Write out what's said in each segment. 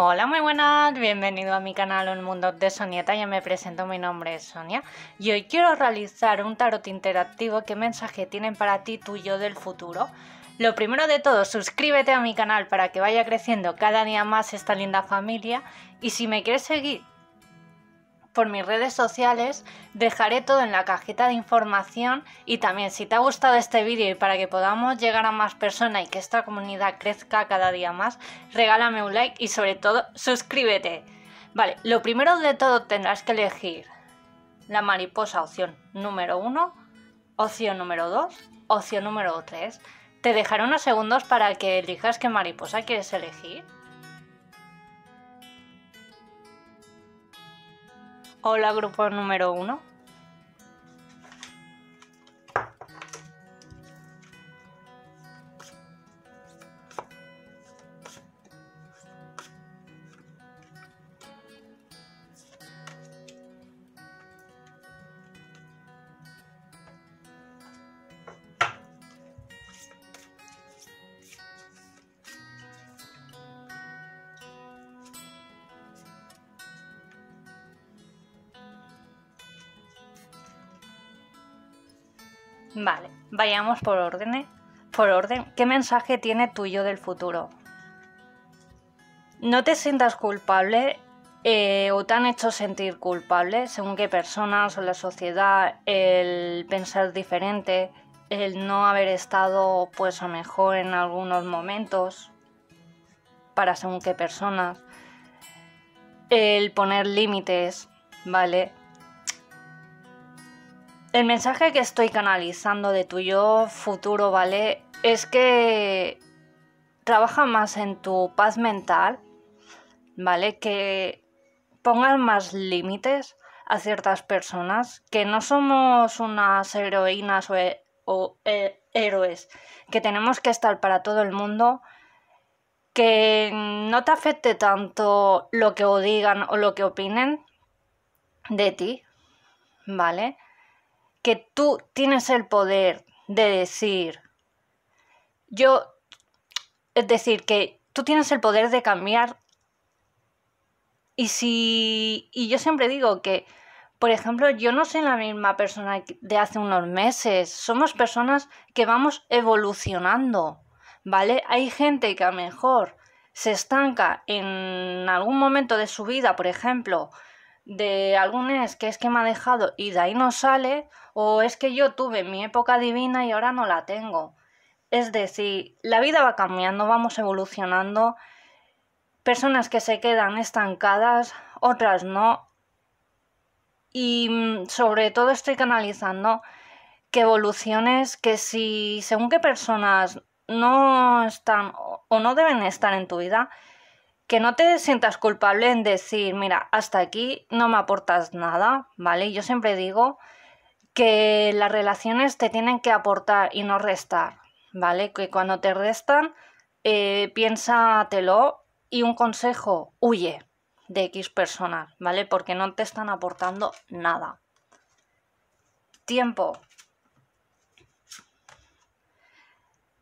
Hola, muy buenas, bienvenido a mi canal Un Mundo de Sonieta, ya me presento, mi nombre es Sonia y hoy quiero realizar un tarot interactivo, qué mensaje tienen para ti tú y yo del futuro. Lo primero de todo, suscríbete a mi canal para que vaya creciendo cada día más esta linda familia y si me quieres seguir por mis redes sociales, dejaré todo en la cajita de información y también si te ha gustado este vídeo y para que podamos llegar a más personas y que esta comunidad crezca cada día más, regálame un like y sobre todo suscríbete. Vale, lo primero de todo tendrás que elegir la mariposa opción número 1, opción número 2, opción número 3. Te dejaré unos segundos para que elijas qué mariposa quieres elegir. Hola, grupo número uno. Vale, vayamos por orden. ¿eh? Por orden, ¿qué mensaje tiene tuyo del futuro? No te sientas culpable eh, o te han hecho sentir culpable según qué personas o la sociedad, el pensar diferente, el no haber estado pues a mejor en algunos momentos para según qué personas, el poner límites, ¿vale? El mensaje que estoy canalizando de tu yo futuro, ¿vale? Es que trabaja más en tu paz mental, ¿vale? Que pongas más límites a ciertas personas, que no somos unas heroínas o, e, e, héroes, que tenemos que estar para todo el mundo, que no te afecte tanto lo que o digan o lo que opinen de ti, ¿vale? que tú tienes el poder de decir, yo, es decir, que tú tienes el poder de cambiar. Y si, y yo siempre digo que, por ejemplo, yo no soy la misma persona de hace unos meses. Somos personas que vamos evolucionando, ¿vale? Hay gente que a lo mejor se estanca en algún momento de su vida, por ejemplo, de algún es que es que me ha dejado y de ahí no sale, o es que yo tuve mi época divina y ahora no la tengo. Es decir, la vida va cambiando, vamos evolucionando, personas que se quedan estancadas, otras no, y mm, sobre todo estoy canalizando que evoluciones que si según qué personas no están o no deben estar en tu vida, que no te sientas culpable en decir, mira, hasta aquí no me aportas nada, ¿vale? Yo siempre digo que las relaciones te tienen que aportar y no restar, ¿vale? Que cuando te restan, eh, piénsatelo y un consejo, huye de X personal ¿vale? Porque no te están aportando nada. Tiempo.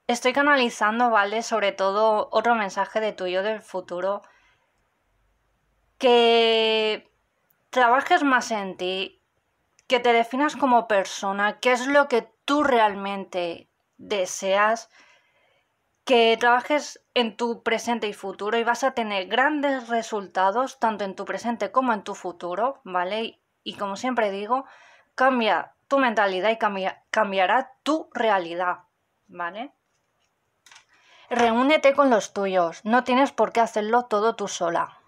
Estoy canalizando, ¿vale? Sobre todo otro mensaje de tuyo del futuro. Que trabajes más en ti, que te definas como persona, qué es lo que tú realmente deseas, que trabajes en tu presente y futuro y vas a tener grandes resultados tanto en tu presente como en tu futuro, ¿vale? Y, como siempre digo, cambia tu mentalidad y cambiará tu realidad, ¿vale? Reúnete con los tuyos, no tienes por qué hacerlo todo tú sola.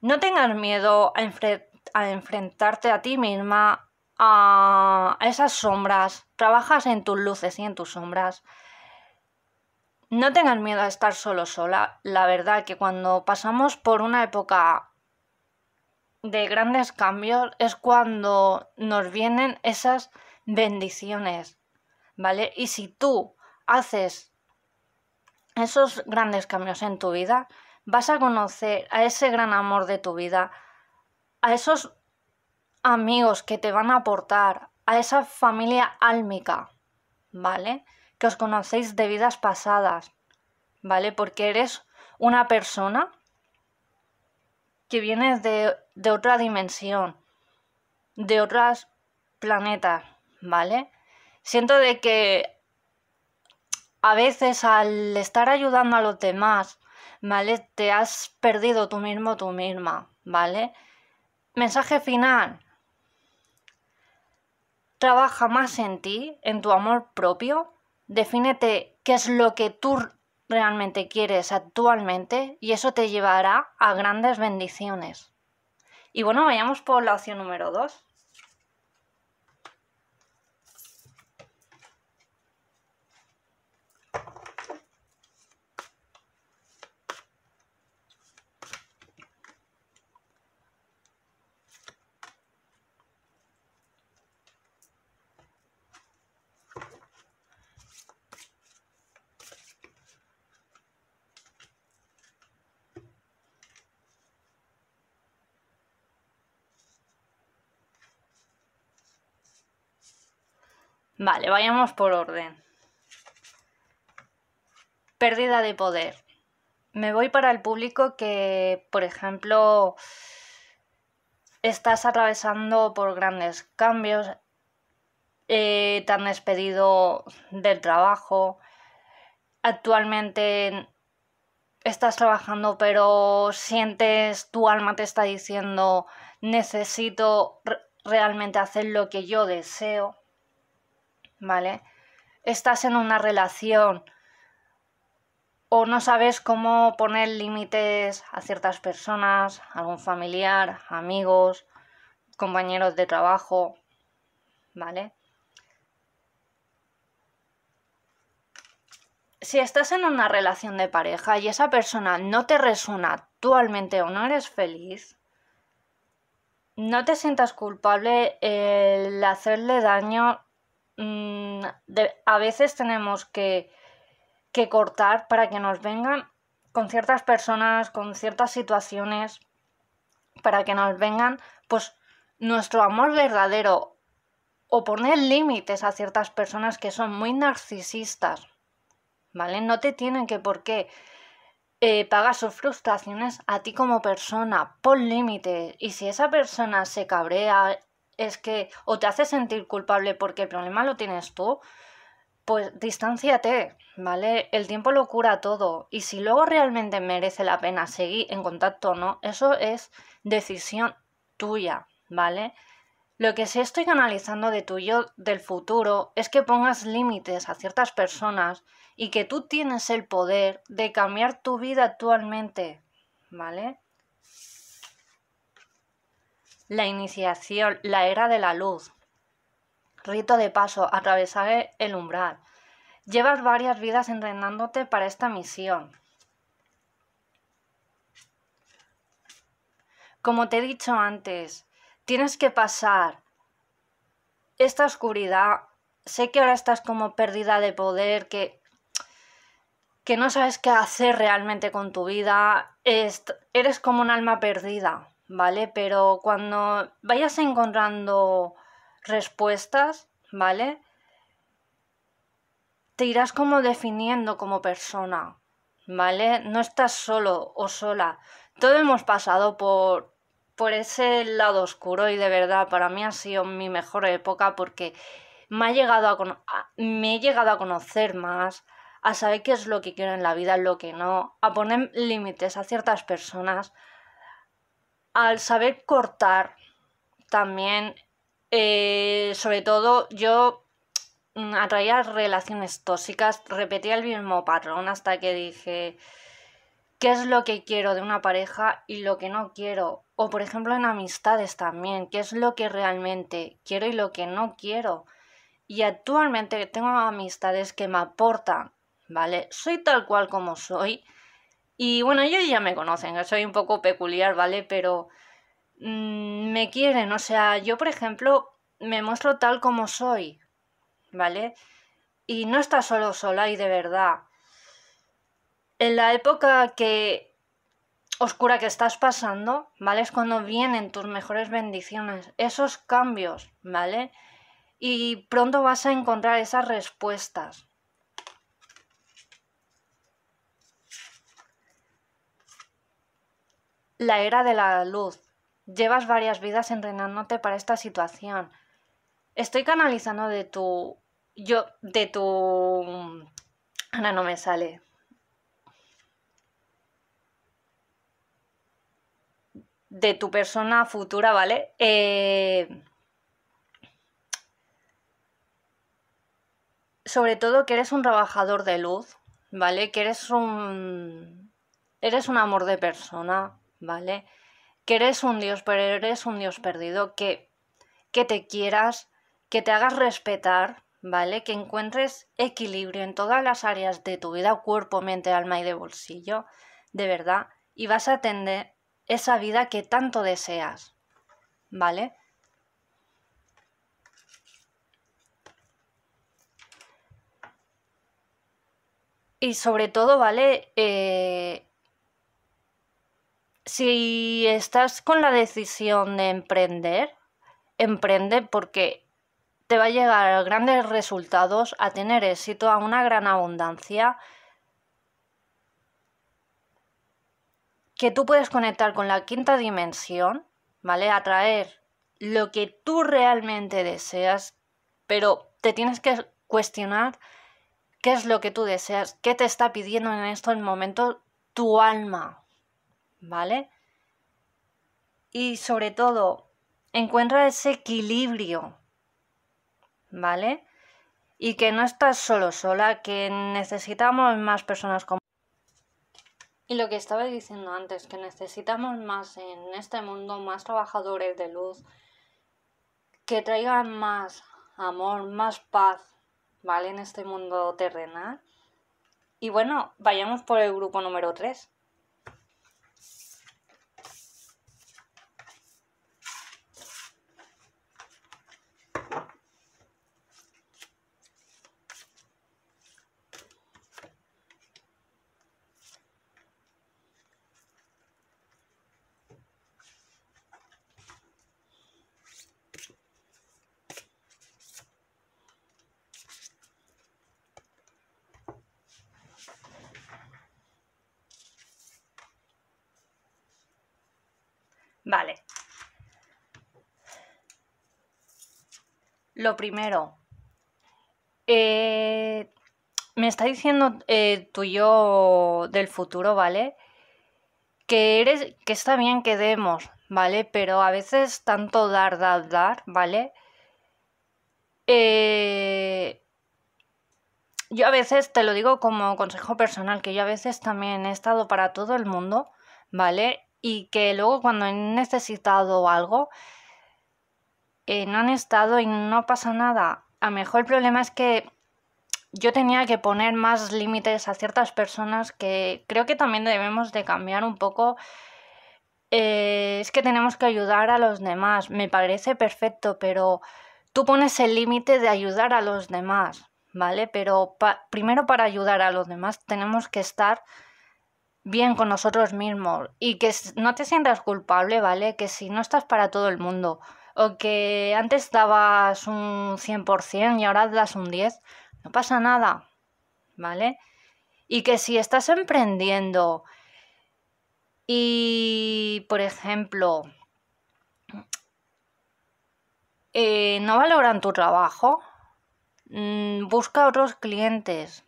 No tengas miedo a, enfrentarte a ti misma, a esas sombras. Trabajas en tus luces y en tus sombras. No tengas miedo a estar solo sola. La verdad que cuando pasamos por una época de grandes cambios es cuando nos vienen esas bendiciones, ¿vale? Y si tú haces esos grandes cambios en tu vida, vas a conocer a ese gran amor de tu vida, a esos amigos que te van a aportar, a esa familia álmica, ¿vale? Que os conocéis de vidas pasadas, ¿vale? Porque eres una persona que viene de, otra dimensión, de otros planetas, ¿vale? Siento de que a veces al estar ayudando a los demás, ¿vale? Te has perdido tú mismo, tú misma, ¿vale? Mensaje final. Trabaja más en ti, en tu amor propio. Defínete qué es lo que tú realmente quieres actualmente y eso te llevará a grandes bendiciones. Y bueno, vayamos por la opción número 2. Vale, vayamos por orden. Pérdida de poder. Me voy para el público que, por ejemplo, estás atravesando por grandes cambios, eh, te han despedido del trabajo, actualmente estás trabajando pero sientes tu alma te está diciendo necesito realmente hacer lo que yo deseo ¿vale? Estás en una relación o no sabes cómo poner límites a ciertas personas, algún familiar, amigos, compañeros de trabajo, ¿vale? Si estás en una relación de pareja y esa persona no te resuena actualmente o no eres feliz, no te sientas culpable el hacerle daño Mm, a veces tenemos que, cortar para que nos vengan con ciertas personas, con ciertas situaciones, para que nos vengan, pues, nuestro amor verdadero o poner límites a ciertas personas que son muy narcisistas, ¿vale? No te tienen que por qué eh, pagar sus frustraciones a ti como persona, pon límites y si esa persona se cabrea es que o te hace sentir culpable porque el problema lo tienes tú, pues distánciate, ¿vale? El tiempo lo cura todo y si luego realmente merece la pena seguir en contacto o no, eso es decisión tuya, ¿vale? Lo que sí estoy analizando de tu yo del futuro es que pongas límites a ciertas personas y que tú tienes el poder de cambiar tu vida actualmente, ¿vale? la iniciación, la era de la luz, rito de paso, atravesar el umbral. Llevas varias vidas entrenándote para esta misión. Como te he dicho antes, tienes que pasar esta oscuridad. Sé que ahora estás como perdida de poder, que, que no sabes qué hacer realmente con tu vida. eres como un alma perdida. ¿vale? Pero cuando vayas encontrando respuestas, ¿vale? Te irás como definiendo como persona, ¿vale? No estás solo o sola. Todos hemos pasado por, ese lado oscuro y de verdad para mí ha sido mi mejor época porque me, ha llegado me he llegado a conocer más, a saber qué es lo que quiero en la vida, lo que no, a poner límites a ciertas personas, al saber cortar también, eh, sobre todo yo mm, atraía relaciones tóxicas, repetía el mismo patrón hasta que dije qué es lo que quiero de una pareja y lo que no quiero. O por ejemplo en amistades también, qué es lo que realmente quiero y lo que no quiero. Y actualmente tengo amistades que me aportan, ¿vale? Soy tal cual como soy, y bueno, ellos ya me conocen, soy un poco peculiar, ¿vale? Pero mm, me quieren, o sea, yo por ejemplo me muestro tal como soy, ¿vale? Y no estás solo sola y de verdad. En la época que oscura que estás pasando, ¿vale? Es cuando vienen tus mejores bendiciones, esos cambios, ¿vale? Y pronto vas a encontrar esas respuestas, La era de la luz. Llevas varias vidas entrenándote para esta situación. Estoy canalizando de tu. Yo. de tu. Ahora no me sale. De tu persona futura, ¿vale? Eh, sobre todo que eres un trabajador de luz, ¿vale? Que eres un. Eres un amor de persona, ¿vale? Que eres un dios, pero eres un dios perdido, que, que te quieras, que te hagas respetar, ¿vale? Que encuentres equilibrio en todas las áreas de tu vida, cuerpo, mente, alma y de bolsillo, de verdad, y vas a atender esa vida que tanto deseas, ¿vale? Y sobre todo, ¿vale? Eh, si estás con la decisión de emprender, emprende porque te va a llegar grandes resultados, a tener éxito, a una gran abundancia, que tú puedes conectar con la quinta dimensión, ¿vale? Atraer lo que tú realmente deseas, pero te tienes que cuestionar qué es lo que tú deseas, qué te está pidiendo en estos momento tu alma, ¿vale? Y sobre todo, encuentra ese equilibrio, ¿vale? Y que no estás solo, sola, que necesitamos más personas como... Y lo que estaba diciendo antes, que necesitamos más en este mundo, más trabajadores de luz, que traigan más amor, más paz, ¿vale? En este mundo terrenal. Y bueno, vayamos por el grupo número 3. Vale. Lo primero, eh, me está diciendo eh, tú y yo del futuro, ¿vale? Que eres, que está bien que demos, ¿vale? Pero a veces tanto dar, dar, dar, ¿vale? Eh, yo a veces, te lo digo como consejo personal, que yo a veces también he estado para todo el mundo, ¿vale? y que luego cuando he necesitado algo, eh, no han estado y no pasa nada. A lo mejor el problema es que yo tenía que poner más límites a ciertas personas que creo que también debemos de cambiar un poco. Eh, es que tenemos que ayudar a los demás. Me parece perfecto, pero tú pones el límite de ayudar a los demás, ¿vale? Pero primero para ayudar a los demás tenemos que estar bien con nosotros mismos y que no te sientas culpable, ¿vale? Que si no estás para todo el mundo o que antes dabas un 100% y ahora das un 10, no pasa nada, ¿vale? Y que si estás emprendiendo y, por ejemplo, eh, no valoran tu trabajo, mm, busca otros clientes,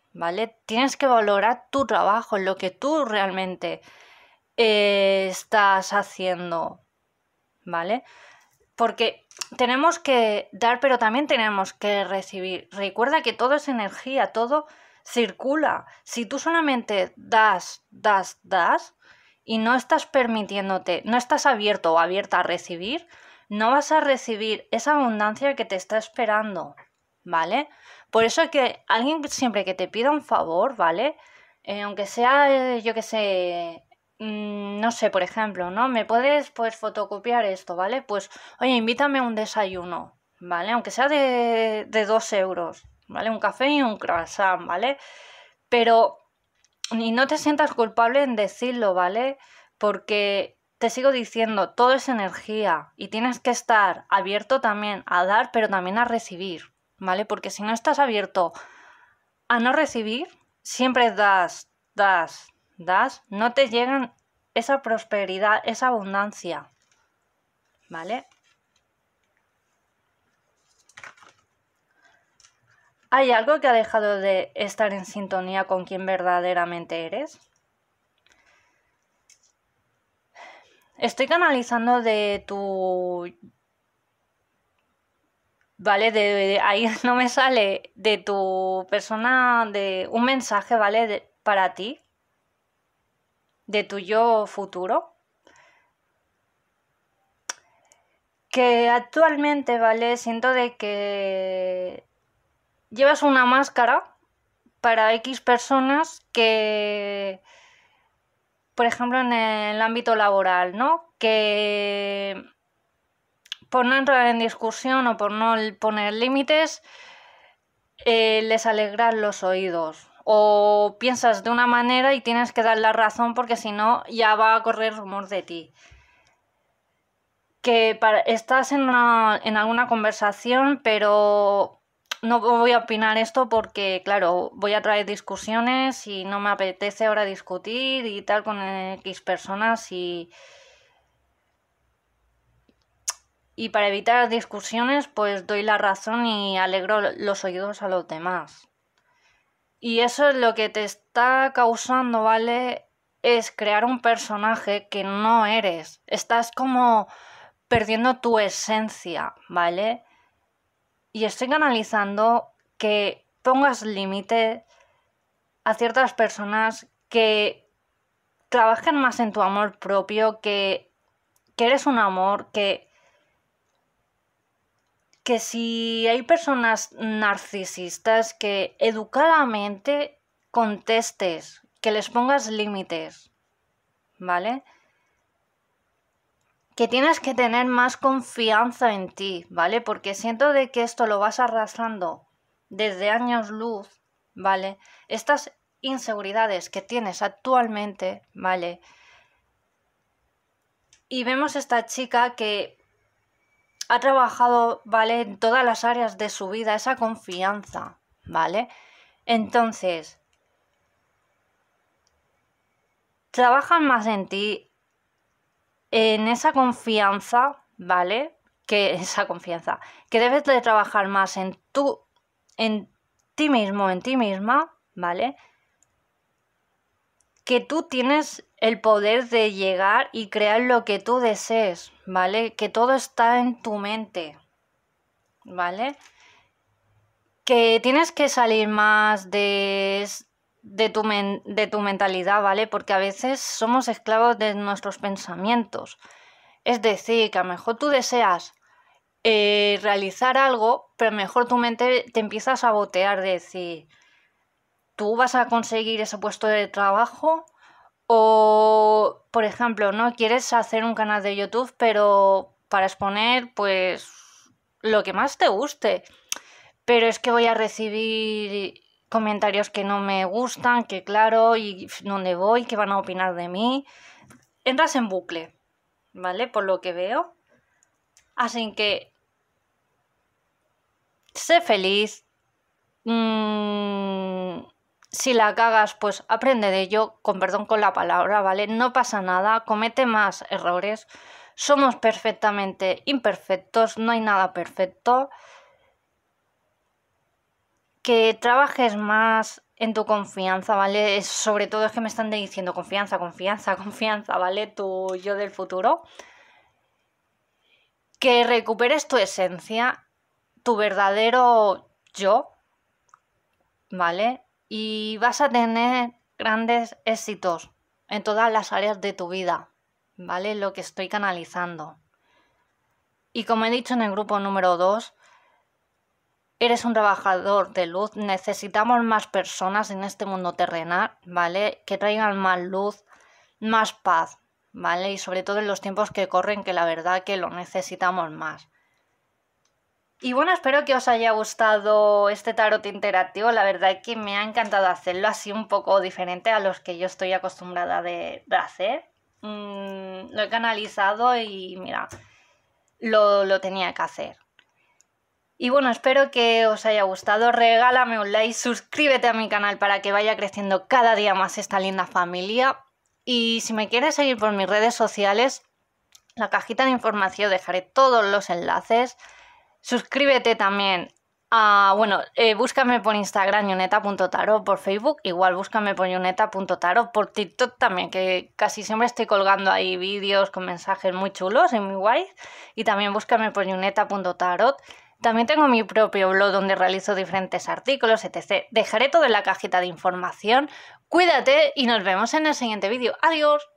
Tienes que valorar tu trabajo, lo que tú realmente eh, estás haciendo, ¿vale? Porque tenemos que dar, pero también tenemos que recibir. Recuerda que todo es energía, todo circula. Si tú solamente das, das, das y no estás permitiéndote, no estás abierto o abierta a recibir, no vas a recibir esa abundancia que te está esperando, ¿vale? Por eso es que alguien siempre que te pida un favor, ¿vale? Eh, aunque sea, eh, yo que sé, mm, no sé, por ejemplo, ¿no? Me puedes, pues, fotocopiar esto, ¿vale? Pues, oye, invítame a un desayuno, ¿vale? Aunque sea de, de dos euros, ¿vale? Un café y un croissant, ¿vale? Pero, y no te sientas culpable en decirlo, ¿vale? Porque te sigo diciendo, todo es energía y tienes que estar abierto también a dar, pero también a recibir. ¿vale? Porque si no estás abierto a no recibir, siempre das, das, das, no te llegan esa prosperidad, esa abundancia, ¿vale? ¿Hay algo que ha dejado de estar en sintonía con quien verdaderamente eres? Estoy canalizando de tu ¿vale? De, ahí no me sale de tu persona, de un mensaje, ¿vale? para ti, de tu yo futuro, que actualmente, ¿vale? Siento de que llevas una máscara para X personas que, por ejemplo, en el ámbito laboral, ¿no? Que por no entrar en discusión o por no poner límites, eh, les alegran los oídos. O piensas de una manera y tienes que dar la razón porque si no ya va a correr rumor de ti. Que estás en, en alguna conversación, pero no voy a opinar esto porque, claro, voy a traer discusiones y no me apetece ahora discutir y tal con X personas y... Y para evitar discusiones, pues doy la razón y alegro los oídos a los demás. Y eso es lo que te está causando, ¿vale? Es crear un personaje que no eres. Estás como perdiendo tu esencia, ¿vale? Y estoy canalizando que pongas límite a ciertas personas que trabajen más en tu amor propio, que, que eres un amor, que que si hay personas narcisistas que educadamente contestes, que les pongas límites, ¿vale? Que tienes que tener más confianza en ti, ¿vale? Porque siento de que esto lo vas arrasando desde años luz, ¿vale? Estas inseguridades que tienes actualmente, ¿vale? Y vemos esta chica que ha trabajado, ¿vale? En todas las áreas de su vida, esa confianza, ¿vale? Entonces, trabajan más en ti, en esa confianza, ¿vale? Que esa confianza, que debes de trabajar más en en ti mismo, en ti misma, ¿vale? que tú tienes el poder de llegar y crear lo que tú desees, ¿vale? Que todo está en tu mente, ¿vale? Que tienes que salir más de, de, tu, de tu mentalidad, ¿vale? Porque a veces somos esclavos de nuestros pensamientos. Es decir, que a lo mejor tú deseas eh, realizar algo, pero mejor tu mente te empieza a sabotear, de decir, ¿tú vas a conseguir ese puesto de trabajo? O, por ejemplo, ¿no? Quieres hacer un canal de YouTube, pero para exponer, pues, lo que más te guste. Pero es que voy a recibir comentarios que no me gustan, que claro, y dónde voy, que van a opinar de mí. Entras en bucle, ¿vale? Por lo que veo. Así que, sé feliz, mm, si la cagas, pues aprende de ello, con perdón con la palabra, ¿vale? No pasa nada, comete más errores. Somos perfectamente imperfectos, no hay nada perfecto. Que trabajes más en tu confianza, ¿vale? Sobre todo es que me están diciendo confianza, confianza, confianza, ¿vale? Tu yo del futuro. Que recuperes tu esencia, tu verdadero yo, ¿vale? y vas a tener grandes éxitos en todas las áreas de tu vida, ¿vale? Lo que estoy canalizando. Y como he dicho en el grupo número 2, eres un trabajador de luz, necesitamos más personas en este mundo terrenal, ¿vale? Que traigan más luz, más paz, ¿vale? Y sobre todo en los tiempos que corren, que la verdad que lo necesitamos más. Y bueno, espero que os haya gustado este tarot interactivo. La verdad es que me ha encantado hacerlo así un poco diferente a los que yo estoy acostumbrada de, hacer. Mm, lo he canalizado y mira, lo, lo tenía que hacer. Y bueno, espero que os haya gustado. Regálame un like, suscríbete a mi canal para que vaya creciendo cada día más esta linda familia. Y si me quieres seguir por mis redes sociales, la cajita de información dejaré todos los enlaces. Suscríbete también a, bueno, eh, búscame por Instagram yuneta.tarot, por Facebook, igual búscame por yuneta.tarot, por TikTok también, que casi siempre estoy colgando ahí vídeos con mensajes muy chulos y muy guays. Y también búscame por yuneta.tarot, También tengo mi propio blog donde realizo diferentes artículos, etc. Dejaré todo en la cajita de información. Cuídate y nos vemos en el siguiente vídeo. Adiós.